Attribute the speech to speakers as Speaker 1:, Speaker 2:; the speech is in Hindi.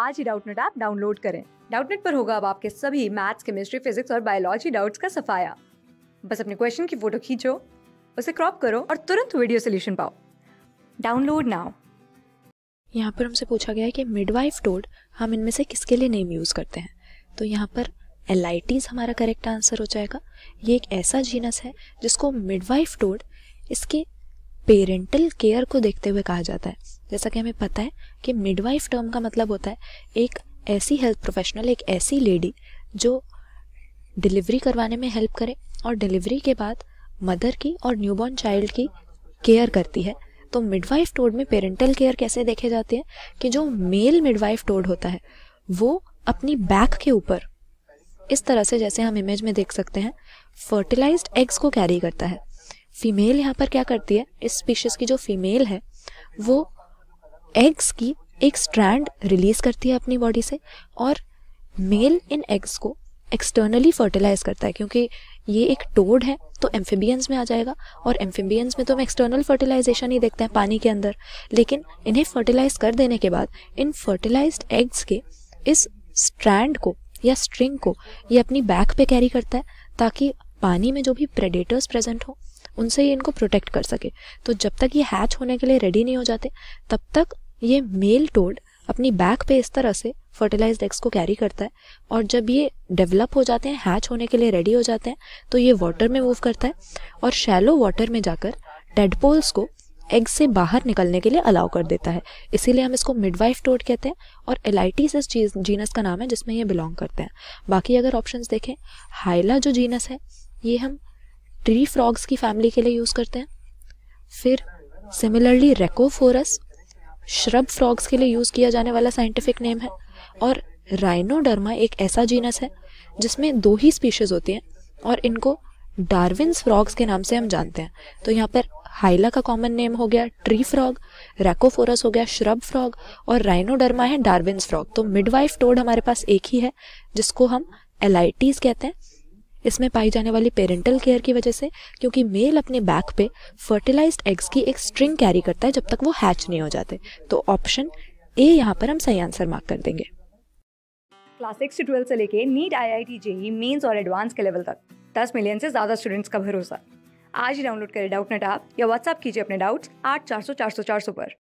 Speaker 1: आज ही डाउटनेट ऐप डाउनलोड करें डाउटनेट पर होगा अब आपके सभी मैथ्स केमिस्ट्री फिजिक्स और बायोलॉजी डाउट्स का सफाया बस अपने क्वेश्चन की फोटो खींचो उसे क्रॉप करो और तुरंत वीडियो सोल्यूशन
Speaker 2: पाओ डाउनलोड नाउ यहाँ पर हमसे पूछा गया है कि मिडवाइफ टोड हम इनमें से किसके लिए नेम यूज़ करते हैं तो यहाँ पर एल हमारा करेक्ट आंसर हो जाएगा ये एक ऐसा जीनस है जिसको मिडवाइफ टोड इसके पेरेंटल केयर को देखते हुए कहा जाता है जैसा कि हमें पता है कि मिडवाइफ टर्म का मतलब होता है एक ऐसी हेल्थ प्रोफेशनल एक ऐसी लेडी जो डिलीवरी करवाने में हेल्प करे और डिलीवरी के बाद मदर की और न्यूबॉर्न चाइल्ड की केयर करती है तो मिडवाइफ टोड में पेरेंटल केयर कैसे देखे जाते हैं कि जो मेल मिडवाइफ टोड होता है वो अपनी बैक के ऊपर इस तरह से जैसे हम इमेज में देख सकते हैं फर्टिलाइज्ड एग्स को कैरी करता है फीमेल यहाँ पर क्या करती है इस स्पीशीज की जो फीमेल है वो एग्स की एक स्ट्रैंड रिलीज करती है अपनी बॉडी से और मेल इन एग्स को एक्सटर्नली फर्टिलाइज करता है क्योंकि ये एक टोड है तो एम्फीबियंस में आ जाएगा और एम्फीबियंस में तो हम एक्सटर्नल फर्टिलाइजेशन ही देखते हैं पानी के अंदर लेकिन इन्हें फर्टिलाइज कर देने के बाद इन फर्टिलाइज एग्स के इस स्ट्रैंड को या स्ट्रिंग को ये अपनी बैक पे कैरी करता है ताकि पानी में जो भी प्रेडेटर्स प्रेजेंट हों उनसे ये इनको प्रोटेक्ट कर सके तो जब तक ये हैच होने के लिए रेडी नहीं हो जाते तब तक ये मेल टोड अपनी बैक पे इस तरह से फर्टिलाइज्ड एग्स को कैरी करता है और जब ये डेवलप हो जाते हैं हैच होने के लिए रेडी हो जाते हैं तो ये वाटर में मूव करता है और शैलो वाटर में जाकर टेडपोल्स को एग से बाहर निकलने के लिए अलाउ कर देता है इसीलिए हम इसको मिडवाइफ टोड कहते हैं और एलाइटिस इस चीज जीनस का नाम है जिसमें ये बिलोंग करते हैं बाकी अगर ऑप्शंस देखें हाइला जो जीनस है ये हम ट्री फ्रॉग्स की फैमिली के लिए यूज़ करते हैं फिर सिमिलरली रेकोफोरस श्रब फ्रॉग्स के लिए यूज़ किया जाने वाला साइंटिफिक नेम है और राइनोडर्मा एक ऐसा जीनस है जिसमें दो ही स्पीशीज़ होती हैं और इनको डार्विन्स फ्रॉग्स के नाम से हम जानते हैं तो यहाँ पर हाइला का कॉमन नेम हो गया ट्री फ्रॉग रैकोफोरस हो गया श्रब फ्रॉग और राइनोडर्मा है डार्विन्स फ्रॉग तो मिडवाइफ टोड हमारे पास एक ही है जिसको हम एलाइटीज कहते हैं इसमें पाई जाने वाली पेरेंटल केयर की वजह से क्योंकि मेल अपने बैक पे फर्टिलाइज्ड एग्स की एक स्ट्रिंग कैरी करता है जब तक वो हैच नहीं हो जाते तो ऑप्शन ए यहाँ पर हम सही आंसर मार्क कर देंगे
Speaker 1: क्लास सिक्स से से लेके NEET IIT JEE mains और एडवांस के लेवल तक दस मिलियन से ज़्यादा स्टूडेंट्स का भरोसा आज ही डाउनलोड करें डाउट नेट ऐप या व्हाट्सअप कीजिए अपने डाउट्स आठ चार सौ चार सौ चार सौ पर